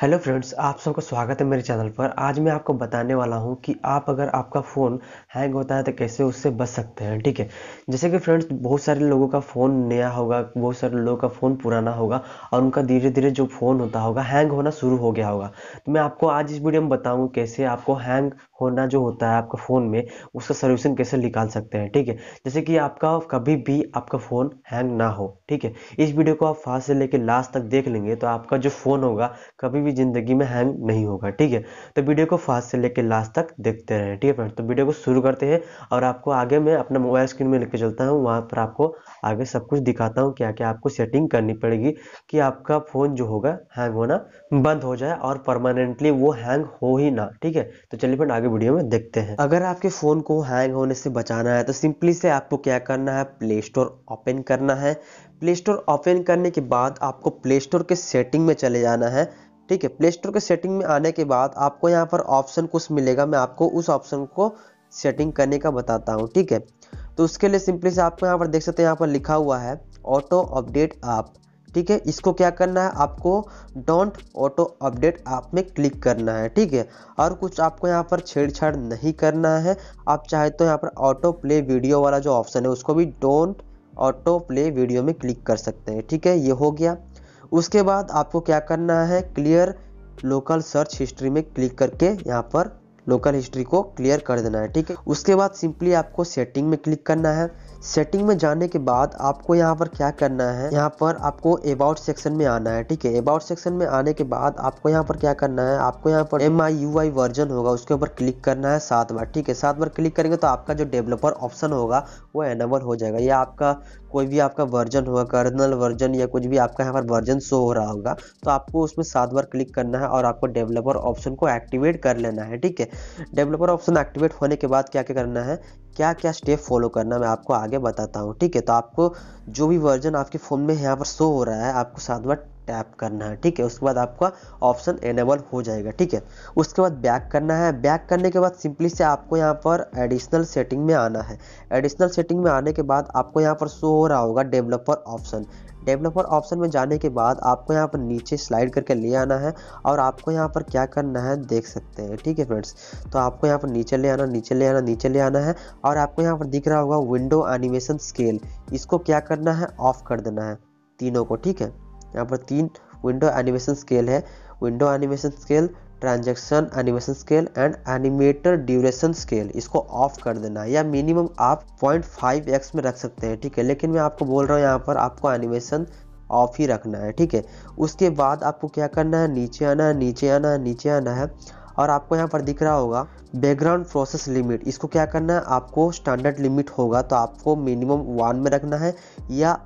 hello friends आप सबका स्वागत है मेरे चैनल पर आज मैं आपको बताने वाला हूं कि आप अगर आपका फ़ोन हैंग होता है तो कैसे उससे बच सकते हैं ठीक है जैसे कि फ्रेंड्स बहुत सारे लोगों का फ़ोन नया होगा बहुत सारे लोगों का फ़ोन पुराना होगा और उनका धीरे धीरे जो फ़ोन होता होगा हैंग होना शुरू हो गया होगा तो मैं आपको आज इस वीडियो में बताऊँ कैसे आपको हैंग होना जो होता है आपका फ़ोन में उसका सोल्यूशन कैसे निकाल सकते हैं ठीक है जैसे कि आपका कभी भी आपका फ़ोन हैंग ना हो ठीक है इस वीडियो को आप फास्ट से लेकर लास्ट तक देख लेंगे तो आपका जो फ़ोन होगा कभी भी ज़िंदगी में हैंग नहीं होगा ठीक है तो वीडियो को फास्ट से लेकर लास्ट तक देखते रहें ठीक है फ्रेंड तो वीडियो को शुरू करते हैं और आपको आगे मैं अपना मोबाइल स्क्रीन में लेकर चलता हूँ वहाँ पर आपको आगे सब कुछ दिखाता हूँ क्या क्या आपको सेटिंग करनी पड़ेगी कि आपका फ़ोन जो होगा हैंग होना बंद हो जाए और परमानेंटली वो हैंग हो ही ना ठीक है तो चलिए फ्रेंड आगे आगे वीडियो में देखते हैं अगर आपके फ़ोन को हैंग होने से बचाना है तो सिंपली से आपको क्या करना है प्ले स्टोर ओपन करना है प्ले स्टोर ओपन करने के बाद आपको प्ले स्टोर के सेटिंग में चले जाना है ठीक है प्ले स्टोर के सेटिंग में आने के बाद आपको यहाँ पर ऑप्शन कुछ मिलेगा मैं आपको उस ऑप्शन को सेटिंग करने का बताता हूँ ठीक है तो उसके लिए सिंपली से आपको यहाँ पर देख सकते हैं यहाँ पर लिखा हुआ है ऑटो अपडेट आप ठीक है इसको क्या करना है आपको डोंट ऑटो अपडेट ऐप में क्लिक करना है ठीक है और कुछ आपको यहाँ पर छेड़छाड़ नहीं करना है आप चाहे तो यहाँ पर ऑटो प्ले वीडियो वाला जो ऑप्शन है उसको भी डोंट ऑटो प्ले वीडियो में क्लिक कर सकते हैं ठीक है ये हो गया उसके बाद आपको क्या करना है क्लियर लोकल सर्च हिस्ट्री में क्लिक करके यहाँ पर लोकल हिस्ट्री को क्लियर कर देना है ठीक है उसके बाद सिंपली आपको सेटिंग में क्लिक करना है सेटिंग में जाने के बाद आपको यहाँ पर क्या करना है यहाँ पर आपको अबाउट सेक्शन में आना है ठीक है अबाउट सेक्शन में आने के बाद आपको यहाँ पर क्या करना है आपको यहाँ पर M I U I version होगा उसके ऊपर क्लिक करना है सात बार ठीक है सात बार क्लिक करेंगे तो आपका जो डेवलपर ऑप्शन होगा वो एनेबल हो जाएगा या आपका कोई भी आपका वर्जन होगा कर्नल वर्जन या कुछ भी आपका यहाँ पर वर्जन शो हो रहा होगा तो आपको उसमें सात बार क्लिक करना है और आपको डेवलपर ऑप्शन को एक्टिवेट कर लेना है ठीक है डेवलपर ऑप्शन एक्टिवेट होने के बाद क्या क्या करना है क्या क्या स्टेप फॉलो करना मैं आपको आगे बताता हूँ ठीक है तो आपको जो भी वर्जन आपके फ़ोन में यहाँ पर शो हो रहा है आपको सात बार टैप करना है ठीक है उसके बाद आपका ऑप्शन एनेबल हो जाएगा ठीक है उसके बाद बैक करना है बैक करने के बाद सिंपली से आपको यहाँ पर एडिशनल सेटिंग में आना है एडिशनल सेटिंग में आने के बाद आपको यहाँ पर शो हो रहा होगा डेवलपर ऑप्शन डेवलपर ऑप्शन में जाने के बाद आपको यहाँ पर नीचे स्लाइड करके ले आना है और आपको यहाँ पर क्या करना है देख सकते हैं ठीक है फ्रेंड्स तो आपको यहाँ पर नीचे ले आना नीचे ले आना नीचे ले आना है और आपको यहाँ पर दिख रहा होगा विंडो एनिमेशन स्केल इसको क्या करना है ऑफ कर देना है तीनों को ठीक है यहाँ पर तीन विंडो एनिमेशन स्केल है window animation scale transaction animation scale and animator duration scale इसको ऑफ कर देना है या मिनिमम आप 0.5x में रख सकते हैं ठीक है लेकिन मैं आपको बोल रहा हूँ यहाँ पर आपको एनिमेशन ऑफ ही रखना है ठीक है उसके बाद आपको क्या करना है नीचे आना है नीचे आना है नीचे आना है और आपको यहाँ पर दिख रहा होगा बैकग्राउंड प्रोसेस लिमिट इसको क्या करना है आपको स्टैंडर्ड लिमिट होगा तो आपको मिनिमम वन में रखना है या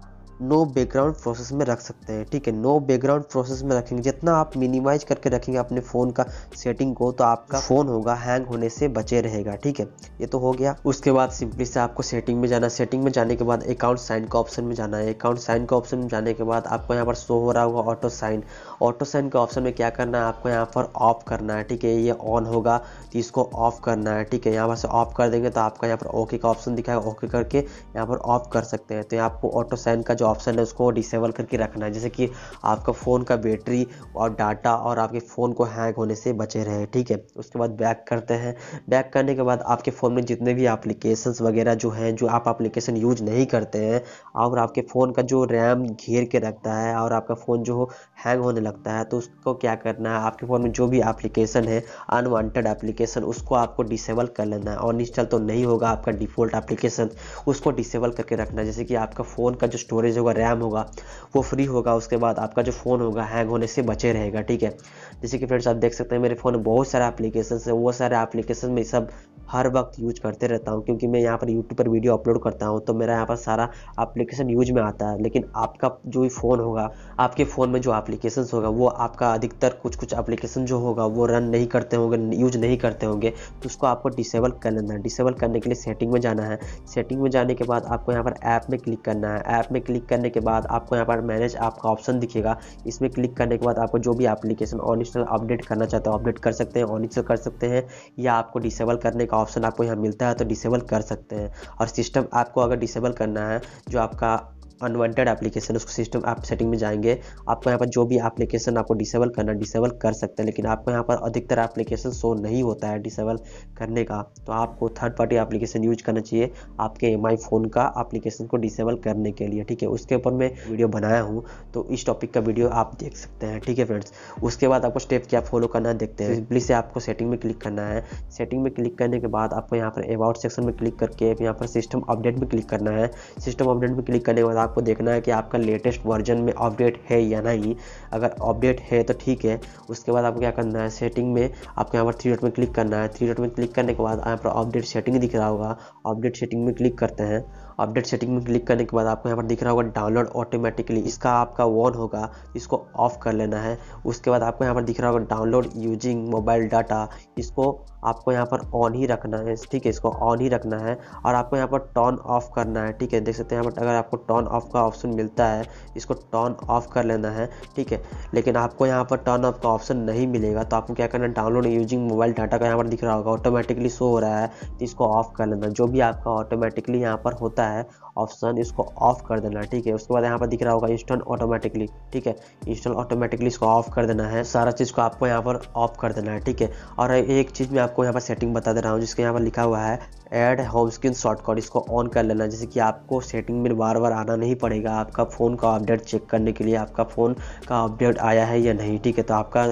नो बैकग्राउंड प्रोसेस में रख सकते हैं ठीक है नो बैकग्राउंड प्रोसेस में रखेंगे जितना आप मिनिमाइज करके रखेंगे अपने फ़ोन का सेटिंग को तो आपका फ़ोन होगा हैंग होने से बचे रहेगा ठीक है ये तो हो गया उसके बाद सिंपली से आपको सेटिंग में जाना सेटिंग में जाने के बाद अकाउंट साइन का ऑप्शन में जाना है अकाउंट साइन का ऑप्शन में जाने के बाद आपको यहाँ पर शो हो रहा होगा ऑटो साइन ऑटो साइन के ऑप्शन में क्या करना है आपको यहाँ पर ऑफ करना है ठीक है ये ऑन होगा तो इसको ऑफ करना है ठीक है यहाँ पर से ऑफ कर देंगे तो आपका यहाँ पर ओके का ऑप्शन दिखाएगा ओके करके यहाँ पर ऑफ कर सकते हैं तो यहाँ आपको ऑटो साइन का जो ऑप्शन है उसको डिसेबल करके रखना है जैसे कि आपका फ़ोन का बैटरी और डाटा और आपके फ़ोन को हैंग होने से बचे रहे ठीक है उसके बाद बैक करते हैं बैक करने के बाद आपके फ़ोन में जितने भी एप्लीकेशंस वगैरह जो हैं जो आप एप्लीकेशन यूज नहीं करते हैं और आपके फ़ोन का जो रैम घेर के रखता है और आपका फ़ोन जो हैंग होने लगता है तो उसको क्या करना है आपके फ़ोन में जो भी एप्लीकेशन है अनवांटेड एप्लीकेशन उसको आपको डिसेबल कर लेना है और निश्चल तो नहीं होगा आपका डिफ़ॉल्ट एप्लीकेशन उसको डिसेबल करके रखना है जैसे कि आपका फ़ोन का जो स्टोरेज होगा रैम होगा वो फ्री होगा उसके बाद आपका जो फ़ोन होगा हैंग होने से बचे रहेगा ठीक है जैसे कि फ्रेंड्स आप देख सकते हैं मेरे फ़ोन में बहुत सारे एप्लीकेशन है वो सारे एप्लीकेशन में सब हर वक्त यूज करते रहता हूँ क्योंकि मैं यहाँ पर यूट्यूब पर वीडियो अपलोड करता हूँ तो मेरा यहाँ पर सारा एप्लीकेशन यूज में आता है लेकिन आपका जो भी फ़ोन होगा आपके फ़ोन में जो एप्लीकेशन होगा वो आपका अधिकतर कुछ कुछ एप्लीकेशन जो होगा वो रन नहीं करते होंगे यूज नहीं करते होंगे तो उसको आपको डिसेबल कर लेना है डिसेबल करने के लिए सेटिंग में जाना है सेटिंग में जाने के बाद आपको यहाँ पर ऐप में क्लिक करना है ऐप में क्लिक क्लिक करने के बाद आपको यहाँ पर मैनेज ऐप का ऑप्शन दिखेगा इसमें क्लिक करने के बाद आपको जो भी एप्लीकेशन ऑनिस्टल अपडेट करना चाहते हो अपडेट कर सकते हैं ऑनिस्टल कर सकते हैं या आपको डिसेबल करने का ऑप्शन आपको यहाँ मिलता है तो डिसेबल कर सकते हैं और सिस्टम आपको अगर डिसेबल करना है जो आपका अनवांटेड एप्लीकेशन उसको सिस्टम ऐप सेटिंग में जाएंगे आपको यहाँ पर जो भी एप्लीकेशन आपको डिसेबल करना डिसेबल कर सकते हैं लेकिन आपको यहाँ पर अधिकतर एप्लीकेशन शो नहीं होता है डिसेबल करने का तो आपको थर्ड पार्टी एप्लीकेशन यूज करना चाहिए आपके एम फ़ोन का एप्लीकेशन को डिसेबल करने के लिए ठीक है उसके ऊपर मैं वीडियो बनाया हूँ तो इस टॉपिक का वीडियो आप देख सकते हैं ठीक है फ्रेंड्स उसके बाद आपको स्टेप क्या फॉलो करना है देखते हैं सिंपली से आपको सेटिंग में क्लिक करना है सेटिंग में क्लिक करने के बाद आपको यहाँ पर अबाउट सेक्शन में क्लिक करके यहाँ पर सिस्टम अपडेट में क्लिक करना है सिस्टम अपडेट में क्लिक करने के बाद आपको देखना है कि आपका लेटेस्ट वर्जन में अपडेट है या नहीं अगर अपडेट है तो ठीक है उसके बाद आपको क्या करना है सेटिंग में आपको यहाँ पर थ्री डॉट में क्लिक करना है थ्री डॉट में क्लिक करने के बाद यहाँ पर अपडेट सेटिंग दिख रहा होगा अपडेट सेटिंग में क्लिक करते हैं अपडेट सेटिंग में क्लिक करने के बाद आपको यहाँ पर दिख रहा होगा डाउनलोड ऑटोमेटिकली इसका आपका ऑन होगा इसको ऑफ कर लेना है उसके बाद आपको यहाँ पर दिख रहा होगा डाउनलोड यूजिंग मोबाइल डाटा इसको आपको यहाँ पर ऑन ही रखना है ठीक है इसको ऑन ही रखना है और आपको यहाँ पर टर्न ऑफ करना है ठीक है देख सकते हैं यहाँ पर अगर आपको टर्न ऑफ का ऑप्शन मिलता है इसको टर्न ऑफ कर लेना है ठीक है लेकिन आपको यहाँ पर टर्न ऑफ का ऑप्शन नहीं मिलेगा तो आपको क्या करना है डाउनलोड यूजिंग मोबाइल डाटा का यहाँ पर दिख रहा होगा ऑटोमेटिकली शो हो रहा है तो इसको ऑफ कर लेना जो भी आपका ऑटोमेटिकली यहाँ पर होता है है ऑप्शन इसको ऑफ कर देना ठीक है उसके बाद यहाँ पर दिख रहा होगा इंस्टॉल ऑटोमेटिकली ठीक है इंस्टॉल ऑटोमेटिकली इसको ऑफ कर देना है सारा चीज़ को आपको यहाँ पर ऑफ कर देना है ठीक है और एक चीज़ मैं आपको यहाँ पर सेटिंग बता दे रहा हूँ जिसके यहाँ पर लिखा हुआ है एड होम स्क्रीन शॉर्टकट इसको ऑन कर लेना जैसे कि आपको सेटिंग में बार बार आना नहीं पड़ेगा आपका फ़ोन का अपडेट चेक करने के लिए आपका फ़ोन का अपडेट आया है या नहीं ठीक है तो आपका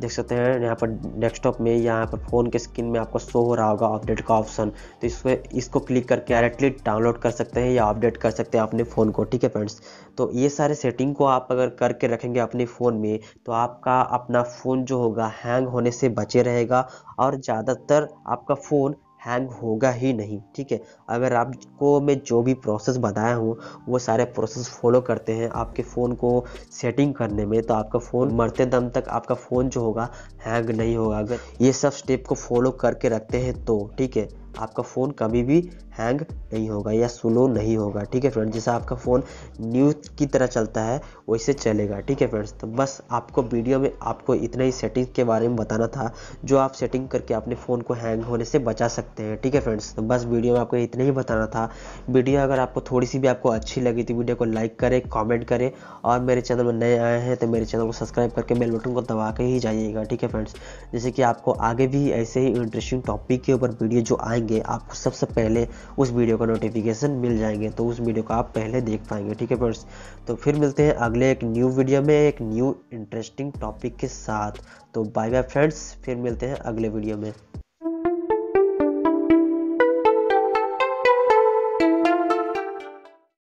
देख सकते हैं यहाँ पर डेस्कटॉप में यहाँ पर फ़ोन के स्क्रीन में आपको शो हो रहा होगा अपडेट का ऑप्शन तो इस पर इसको क्लिक करके डायरेक्टली डाउनलोड कर सकते हैं या अपडेट कर सकते हैं अपने फ़ोन को ठीक है फ्रेंड्स तो ये सारे सेटिंग को आप अगर करके रखेंगे अपने फ़ोन में तो आपका अपना फ़ोन जो होगा हैंग होने से बचे रहेगा और ज़्यादातर आपका फ़ोन हैंग होगा ही नहीं ठीक है अगर आपको मैं जो भी प्रोसेस बताया हूँ वो सारे प्रोसेस फॉलो करते हैं आपके फ़ोन को सेटिंग करने में तो आपका फ़ोन मरते दम तक आपका फ़ोन जो होगा हैंग नहीं होगा अगर ये सब स्टेप को फॉलो करके रखते हैं तो ठीक है आपका फ़ोन कभी भी हैंग नहीं होगा या स्लो नहीं होगा ठीक है फ्रेंड्स जैसा आपका फ़ोन न्यूज़ की तरह चलता है वैसे चलेगा ठीक है फ्रेंड्स तो बस आपको वीडियो में आपको इतना ही सेटिंग के बारे में बताना था जो आप सेटिंग करके अपने फ़ोन को हैंग होने से बचा सकते हैं ठीक है फ्रेंड्स तो बस वीडियो में आपको इतना ही बताना था वीडियो अगर आपको थोड़ी सी भी आपको अच्छी लगी तो वीडियो को लाइक करें कॉमेंट करें और मेरे चैनल में नए आए हैं तो मेरे चैनल को सब्सक्राइब करके बेल बटन को दबा के ही जाइएगा ठीक है फ्रेंड्स जैसे कि आपको आगे भी ऐसे ही इंटरेस्टिंग टॉपिक के ऊपर वीडियो जो आएंगे जाएंगे आपको सबसे सब पहले उस वीडियो का नोटिफिकेशन मिल जाएंगे तो उस वीडियो को आप पहले देख पाएंगे ठीक है फ्रेंड्स तो फिर मिलते हैं अगले एक न्यू वीडियो में एक न्यू इंटरेस्टिंग टॉपिक के साथ तो बाय बाय फ्रेंड्स फिर मिलते हैं अगले वीडियो में